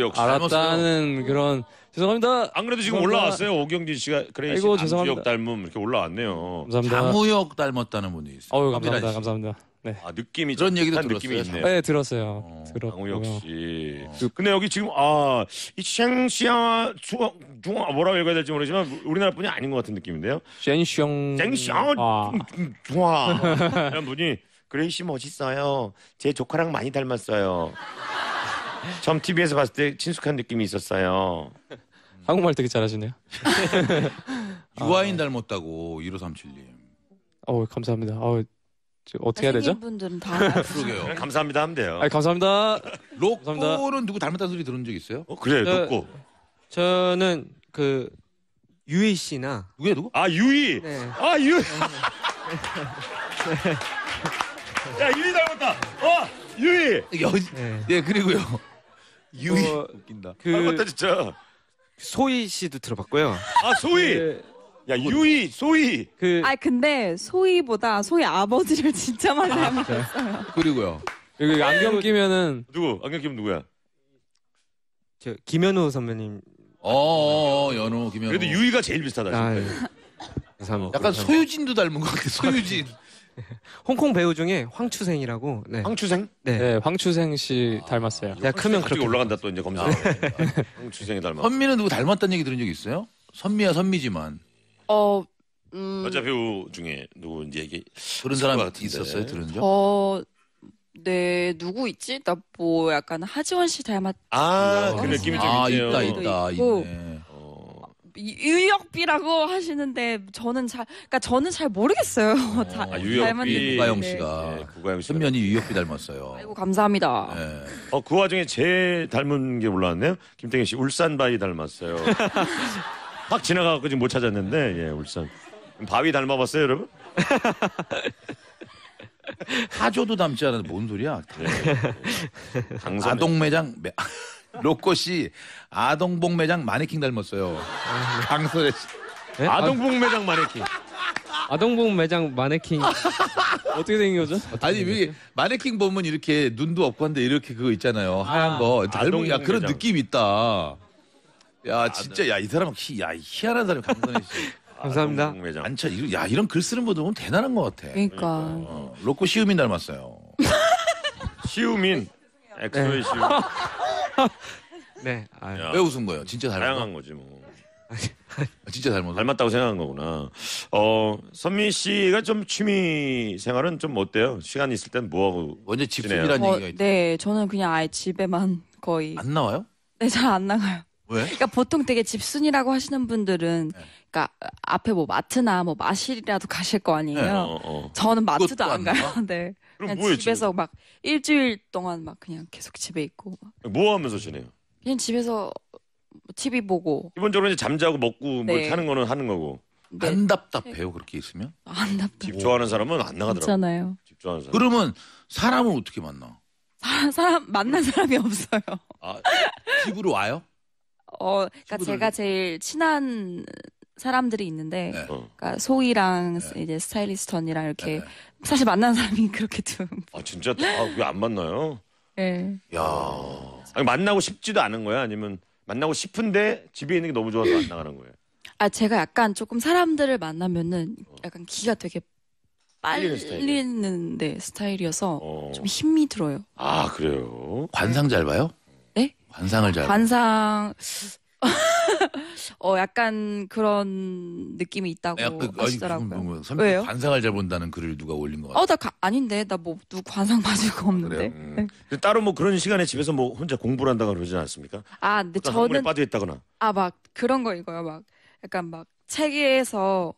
역시 알았다는 그런 죄송합니다. 안 그래도 지금 죄송합니다. 올라왔어요. 오경진 씨가 그래이시아 죄송합니다. 주혁 닮음 이렇게 올라왔네요. 감사합니다. 장우혁 닮았다는 분이 있어요. 어 감사합니다. 감 감사합니다. 네. 아 느낌이 그런 얘기도 비슷한 느낌이 있네요. 아, 네 들었어요. 어, 들었고요. 씨. 어. 그 근데 여기 지금 아이 샹시아 중앙 중 뭐라고 읽어야 될지 모르지만 우리나라 분이 아닌 것 같은 느낌인데요. 젠숑 샹시아 중앙 이런 분이 그레이시 멋있어요. 제 조카랑 많이 닮았어요. 처음 TV에서 봤을 때 친숙한 느낌이 있었어요. 한국말 되게 잘하시네요. 유아인 닮았다고 1537님. 어 감사합니다. 어 어떻게 해야 되죠? 분들은 다 아, 그러게요. 네, 감사합니다 하면 돼요. 아, 감사합니다. 로꼬는 누구 닮았다는 소리 들은 적 있어요? 어, 그래, 저- 높고. 저는 그유이 씨나 누구야 누구? 아, 유이! 네. 아, 유이! 네. 야, 유이 닮았다! 어! 유이! 여, 네. 예 그리고요 유이 어, 웃긴다. 그 아, 진짜. 소희 씨도 들어봤고요. 아 소희. 그, 야 유이 소희. 그아 근데 소희보다 소희 아버지를 진짜 말라 말했어요. 아, 그리고요. 그리고 그 안경 그 끼면은 누구? 안경 끼면 누구야? 저 김현우 선배님. 어, 어, 어 연호 김현우. 그래도 유이가 제일 비슷하다. 아, 지금 예. 감사합니다. 약간 소유진도 닮은 것 같아. 소유진. 홍콩 배우 중에 황추생이라고. 네. 황추생? 네. 네, 황추생 씨 닮았어요. 내가 크면 그렇게 올라간다 또 이제 검사. 아. 황추생이 닮아. 선미는 누구 닮았다는 얘기 들은 적 있어요? 선미야 선미지만. 어, 음, 여자 배우 중에 누구인제 얘기 그런 사람 있었어요? 들은 적? 어, 네, 누구 있지? 나 뭐 약간 하지원 씨 닮았. 아, 어, 그 느낌이 좀 아, 있네요. 있다 있다. 아, 있고. 있네. 유역비라고 하시는데 저는 잘 그러니까 저는 잘 모르겠어요. 아, 다, 아, 유역비 구가영 씨가 네, 구가영 씨 현면이 유역비 닮았어요. 아이고 감사합니다. 네. 어그 와중에 제 닮은 게 올라왔네요. 김태경 씨 울산 바위 닮았어요. 막 지나가고 지금 못 찾았는데 예 울산 바위 닮아봤어요 여러분? 하조도 닮지 않았는데 뭔 소리야? 예, 네. 네. 강산 아동매장 매... 로꼬 씨 아동복 매장 마네킹 닮았어요. 강소래 씨. 네? 아동복 매장 마네킹. 아동복 매장 마네킹 어떻게 된 거죠? 아니 왜 마네킹 보면 이렇게 눈도 없고 한데 이렇게 그거 있잖아요 아, 하얀 거 닮은 야 그런 느낌 있다. 야 아, 진짜 네. 야이 사람은 희, 야 희한한 사람이 강선혜 씨. 감사합니다. 안쳐 이런- 야 이런 글 쓰는 분들 보면 대단한 것 같아. 그러니까. 어, 로꼬 시우민 닮았어요. 시우민. 엑소의 시우민. 네. 아유. 왜 웃은 거예요? 진짜 닮았 다양한 거지 뭐. 아, 진짜 닮았 닮았다고 생각한 거구나. 어 선민 씨가 좀 취미 생활은 좀 어때요? 시간 있을 땐 뭐하고 먼저 지내요? 집순이라는 어, 얘기가 있다. 네, 저는 그냥 아예 집에만 거의 안 나와요? 네, 잘 안 나가요. 왜? 그러니까 보통 되게 집순이라고 하시는 분들은 네. 그러니까 앞에 뭐 마트나 뭐 마실이라도 가실 거 아니에요. 네, 어, 어. 저는 마트도 안 가요. 네. 그럼 그냥 뭐 집에서 막 일주일 동안 막 그냥 계속 집에 있고 뭐 하면서 지내요? 그냥 집에서 뭐 TV 보고 기본적으로 이제 잠자고 먹고 뭐 네. 하는 거는 하는 거고. 네. 안 답답해요 그렇게 있으면? 아, 안 답답. 집 좋아하는 사람은 안 나가더라고. 괜찮아요. 집 좋아하는 사람. 그러면 사람은 어떻게 만나? 사- 사람 만난 사람이 없어요. 아, 집으로 와요? 어, 그러니까 친구들. 제가 제일 친한 사람들이 있는데 네. 어. 그러니까 소희랑 네. 이제 스타일리스트 언니랑 이렇게 네. 네. 사실 만난 사람이 그렇게 좀아 진짜 다왜안 만나요? 예. 야 아니, 만나고 싶지도 않은 거야? 아니면 만나고 싶은데 집에 있는 게 너무 좋아서 안 나가는 거예요? 아 제가 약간 조금 사람들을 만나면은 어. 약간 기가 되게 빨리는 네, 스타일이어서 어. 좀 힘이 들어요. 아 그래요? 관상 잘 봐요? 네? 관상을 잘. 봐요? 어 약간 그런 느낌이 있다고 야, 네, 그, 하시더라고요. 아니, 그, 왜요? 관상을 잘 본다는 글을 누가 올린 거 어, 같아요. 어나 아닌데 나 뭐 누 관상 받을 거 없는데. 그래요? 음. 네. 따로 뭐 그런 시간에 집에서 뭐 혼자 공부를 한다거나 그러지 않습니까? 아 근데 그러니까 저는 빠져 있다거나. 아막 그런 거 읽어요. 막 약간 막 책에서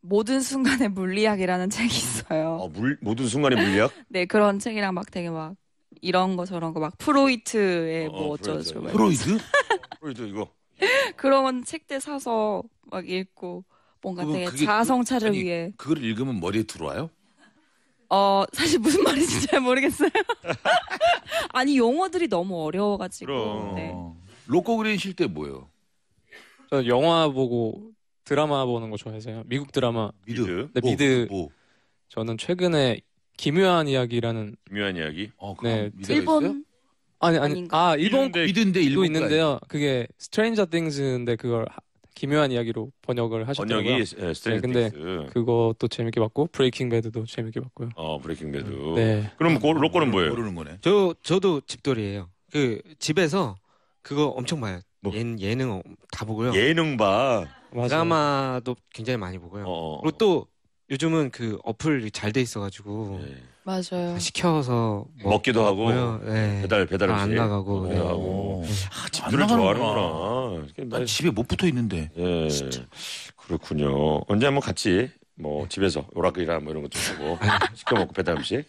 모든 순간의 물리학이라는 책이 있어요. 어, 물, 모든 순간의 물리학? 네, 그런 책이랑 막 되게 막 이런 거 저런 거 막 프로이트의 어, 뭐어쩌죠 프로이트? 프로이트 어, 이거 그런 책들 사서 막 읽고 뭔가 되게 그 자아성찰을 아니, 위해 그걸 읽으면 머리에 들어와요? 어 사실 무슨 말인지 잘 모르겠어요. 아니 용어들이 너무 어려워가지고 네. 어. 로꼬 그린 쉴 때뭐요저 영화 보고 드라마 보는 거 좋아해서요. 미국 드라마. 미드. 미드. 네, 뭐, 미드. 뭐. 저는 최근에 기묘한 이야기라는 미묘한 이야기. 어, 네, 미드 있어요? 아니 아니 아닌가? 아 일본 미드데 일도 본 있는데요. 그게 s t r a n g e Things인데 그걸 기묘한 이야기로 번역을 하셨더라고요. 번역이 예, 데 스트레이트 스 그것도 재밌게 봤고 브레이킹 배드도 재밌게 봤고요. 어 브레이킹 배드. 네. 그럼 고, 로꼬는 뭐예요? 모르는 거네. 저 저도 집돌이에요. 그 집에서 그거 엄청 봐요. 뭐? 예, 예능 다 보고요. 예능 봐. 맞아 드라마도 굉장히 많이 보고요. 어, 어, 어, 그리고 또 요즘은 그 어플이 잘 돼 있어가지고 예. 맞아요. 시켜서 먹기도 하고 네. 배달 배달 을안 아, 나가고, 네. 하고 예. 아, 집 안을 좋아하는구나. 뭐 난 집에 못 붙어 있는데. 예. 그렇군요. 언제 한번 같이 뭐 집에서 오락기나 뭐 이런 것도 주고 시켜 먹고 배달 음식.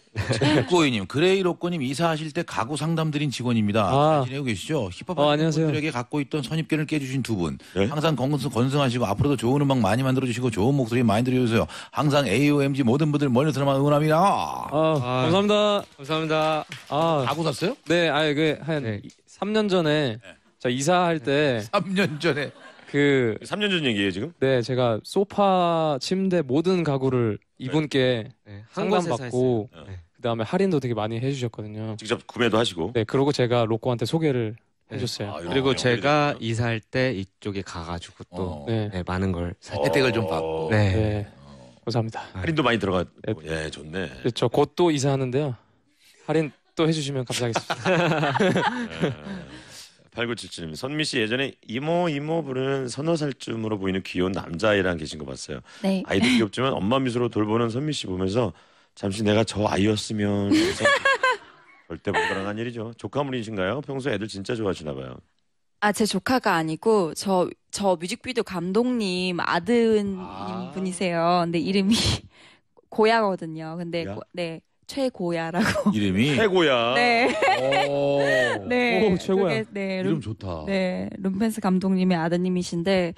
고이님 그레이로꼬님 이사하실 때 가구 상담 드린 직원입니다. 아. 잘 지내고 계시죠? 힙합 어, 안녕하세요. 분들에게 갖고 있던 선입견을 깨주신 두 분. 네? 항상 건승 건승하시고 앞으로도 좋은 음악 많이 만들어 주시고 좋은 목소리 많이 들려주세요. 항상 AOMG 모든 분들 멀리서만 응원합니다. 아, 아, 감사합니다. 감사합니다. 아, 가구 샀어요? 네, 아예 그한 네. 3년 전에 네. 자 이사할 때 3년 전에 그 3년 전 얘기예요 지금? 네, 제가 소파, 침대 모든 가구를 네. 이분께 네, 한 곳에서 상담받고 네. 그다음에 할인도 되게 많이 해주셨거든요. 직접 구매도 하시고. 네, 그러고 제가 로꼬한테 소개를 네. 해줬어요. 아, 그리고 제가 이사할 때 이쪽에 가가지고 또 어. 네. 네, 많은 걸 살. 어. 혜택을 좀 받고. 어. 네. 네, 어. 감사합니다. 할인도 많이 들어가. 네. 예, 좋네. 저곧또 그렇죠. 이사하는데요. 할인 또 해주시면 감사하겠습니다. 예. 8977님, 선미 씨 예전에 이모 이모 부르는 서너 살쯤으로 보이는 귀여운 남자아이랑 계신 거 봤어요. 네. 아이도 귀엽지만 엄마 미소로 돌보는 선미 씨 보면서 잠시 내가 저 아이였으면 해서 절대 불가능한 일이죠. 조카물이신가요? 평소 애들 진짜 좋아하시나 봐요. 아, 제 조카가 아니고 저 저 뮤직비디오 감독님 아드님 아. 분이세요. 근데 이름이 네. 고야거든요. 근데 고네 최고야라고. 이름이 최고야. 네. 오, 네. 오, 최고야. 그게, 네. 이름 룸, 좋다. 네. 룸펜스 감독님의 아드님이신데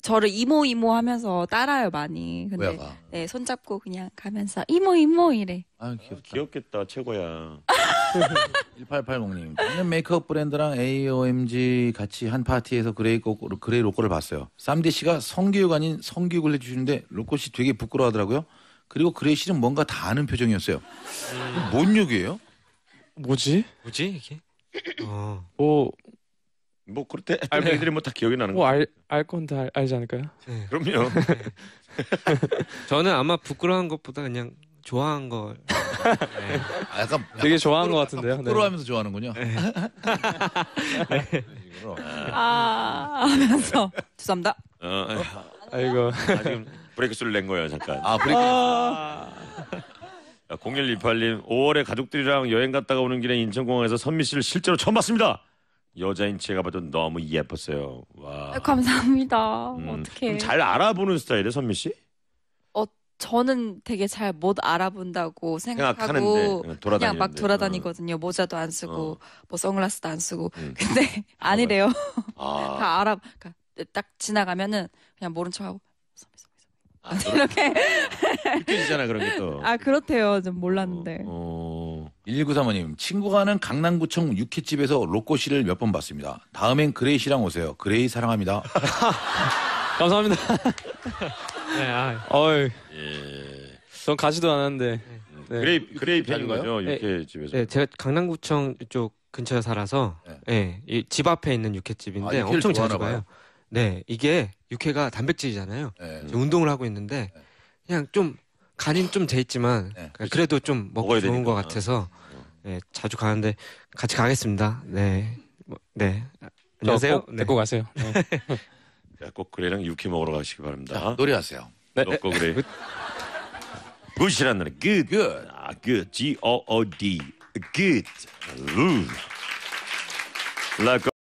저를 이모 이모 하면서 따라요 많이. 근데 뭐야, 네, 손잡고 그냥 가면서 이모 이모 이래. 아, 귀엽다. 귀엽겠다. 최고야. 1880님. 저는 메이크업 브랜드랑 AOMG 같이 한 파티에서 그레이, 거, 그레이 로꼬를 봤어요. 쌈디 씨가 성교육 아닌 성교육을 해주시는데 로꼬 씨 되게 부끄러워하더라고요. 그리고 그레이씨는 뭔가 다 아는 표정이었어요. 뭔 욕이에요? 뭐지? 뭐지 이게? 어. 뭐, 뭐그렇 알맹이들이 뭐다 기억이 나는 거. 뭐 알, 알 건데 알, 알지 않을까요? 네. 그럼요. 네. 저는 아마 부끄러운 것보다 그냥 좋아한 걸. 네. 아, 약간 되게 좋아한 것 같은데요. 네. 부러워하면서 좋아하는군요. 네. 네. 이아 하면서 죄송합니다. 어, 어, 아이고. 아, 지금 브레이크스를 낸 거예요, 잠깐. 아, 브레이크. 자, 0128님, 5월에 가족들이랑 여행 갔다가 오는 길에 인천공항에서 선미 씨를 실제로 처음 봤습니다. 여자인 제가 봐도 너무 예뻤어요. 와. 아, 감사합니다. 음, 어떻게? 잘 알아보는 스타일이에요, 선미 씨? 어, 저는 되게 잘 못 알아본다고 생각하고 그냥 막 돌아다니거든요. 어. 모자도 안 쓰고 어. 뭐 선글라스도 안 쓰고. 음. 근데 아니래요. 아. 다 알아. 그러니까 딱 지나가면은 그냥 모른 척하고 아, 네, 이렇게 느껴지잖아 그런 게 또. 아 그렇대요. 좀 어, 몰랐는데. 어, 1935님 친구가는 강남구청 육회집에서 로꼬씨를 몇 번 봤습니다. 다음엔 그레이 씨랑 오세요. 그레이 사랑합니다. 감사합니다. 네, 아, 어이, 예. 전 가지도 않았는데. 네. 그레이 네. 그레이 팬인 아가요 거죠 네. 육회 집에서. 네, 제가 강남구청 쪽 근처에 살아서 네. 예, 이 집 앞에 있는 육회집인데 아, 엄청 자주 봐요. 가요. 네, 이게 육회가 단백질이잖아요. 네. 운동을 하고 있는데 네. 그냥 좀 간이 좀 돼 있지만 네. 그렇죠. 그래도 좀 먹고 먹어야 좋은 되니까. 것 같아서 어. 네, 자주 가는데 같이 가겠습니다. 네, 뭐, 네. 안녕하세요. 꼭 네. 데리고 가세요. 어. 야, 꼭 그래랑 육회 먹으러 가시기 바랍니다. 노래하세요. 네. 너꼭 그래. 굿이라 노래. 굿. 굿. 아, 굿. G O O D. 굿. 루. 라고.